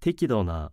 適度な